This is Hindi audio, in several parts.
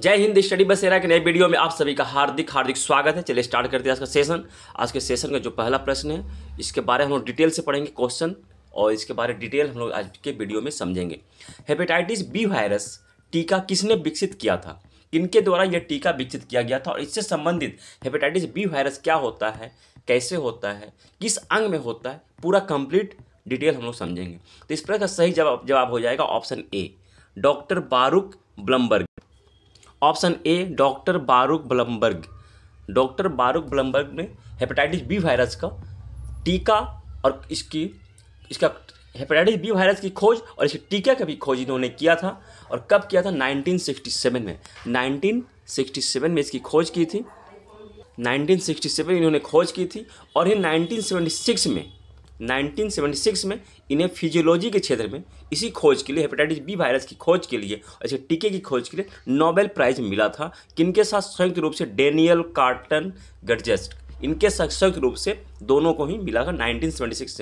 जय हिंद स्टडी बसेरा के नए वीडियो में आप सभी का हार्दिक हार्दिक स्वागत है चलिए स्टार्ट करते हैं आज का सेशन आज के सेशन का जो पहला प्रश्न है इसके बारे में हम लोग डिटेल से पढ़ेंगे क्वेश्चन और इसके बारे में डिटेल हम लोग आज के वीडियो में समझेंगे हेपेटाइटिस बी वायरस टीका किसने विकसित किया था किनके द्वारा यह टीका विकसित किया गया था और इससे संबंधित हेपेटाइटिस बी वायरस क्या होता है कैसे होता है किस अंग में होता है पूरा कंप्लीट डिटेल हम लोग समझेंगे तो इस प्रकार का सही जवाब जवाब हो जाएगा option A doctor Baruch Blumberg option A doctor Baruch Blumberg doctor Baruch Blumberg ने हेपेटाइटिस बी वायरस का टीका और इसकी इसका हेपेटाइटिस बी वायरस की खोज और इसके टीका का भी खोज इन्होंने किया था और कब किया था 1967 में 1967 में इसकी खोज की थी 1967 इन्होंने खोज की थी और ये 1976 में 1976 में इन्हें फिजियोलॉजी के क्षेत्र में इसी खोज के लिए हेपेटाइटिस बी वायरस की खोज के लिए ऐसे अच्छा, टीके की खोज के लिए नोबेल प्राइज मिला था किनके साथ संयुक्त रूप से डेनियल कार्टन गडजेस्ट इनके संयुक्त रूप से दोनों को ही मिला था नाइनटीन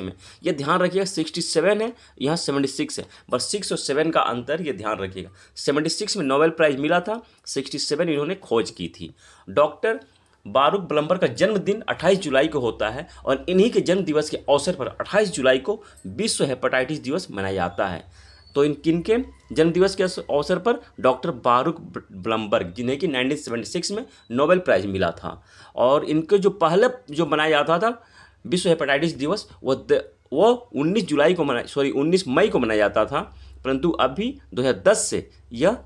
में यह ध्यान रखिएगा 67 है यहाँ 76 है बस सिक्स और सेवन का अंतर ये ध्यान रखिएगा 76 में नोबेल प्राइज मिला था 67 इन्होंने खोज की थी डॉक्टर बारूक बलम्बर का जन्मदिन 28 जुलाई को होता है और इन्हीं के जन्म दिवस के अवसर पर 28 जुलाई को विश्व हेपेटाइटिस दिवस मनाया जाता है तो इन किन के जन्म दिवस के अवसर पर डॉक्टर बारूक ब्लम्बर्ग जिन्हें कि 1976 में नोबेल प्राइज़ मिला था और इनके जो पहले जो मनाया जाता था विश्व हेपेटाइटिस दिवस वह वो 19 जुलाई को मनाया सॉरी 19 मई को मनाया जाता था परंतु अभी 2010 से यह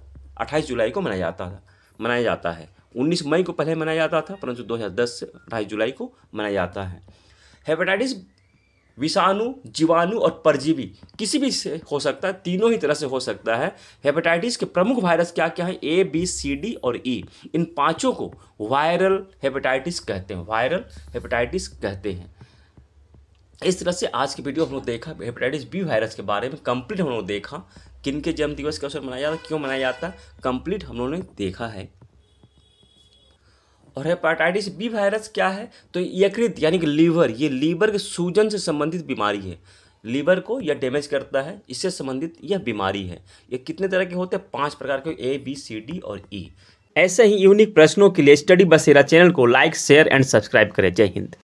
28 जुलाई को मनाया जाता था मनाया जाता है 19 मई को पहले मनाया जाता था परंतु 2010 से अट्ठाईस जुलाई को मनाया जाता है हेपेटाइटिस विषाणु जीवाणु और परजीवी किसी भी से हो सकता है तीनों ही तरह से हो सकता है हेपेटाइटिस के प्रमुख वायरस क्या क्या है ए बी सी डी और ई e. इन पांचों को वायरल हेपेटाइटिस कहते हैं वायरल हेपेटाइटिस कहते हैं इस तरह से आज की वीडियो हम लोग देखा हेपेटाइटिस बी वायरस के बारे में कंप्लीट हम लोग देखा किन के जन्म दिवस के अवसर मनाया जाता क्यों मनाया जाता कंप्लीट हम लोगों ने देखा है और हेपाटाइटिस बी वायरस क्या है तो यकृत यानी कि लीवर ये लीवर के सूजन से संबंधित बीमारी है लीवर को यह डैमेज करता है इससे संबंधित यह बीमारी है ये कितने तरह के होते हैं पांच प्रकार के ए बी सी डी और ई e. ऐसे ही यूनिक प्रश्नों के लिए स्टडी बसेरा चैनल को लाइक शेयर एंड सब्सक्राइब करें जय हिंद